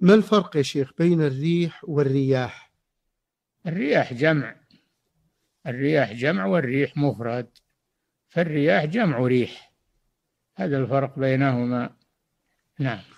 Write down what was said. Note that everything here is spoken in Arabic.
ما الفرق يا شيخ بين الريح والرياح الرياح جمع الرياح جمع والريح مفرد فالرياح جمع ريح هذا الفرق بينهما نعم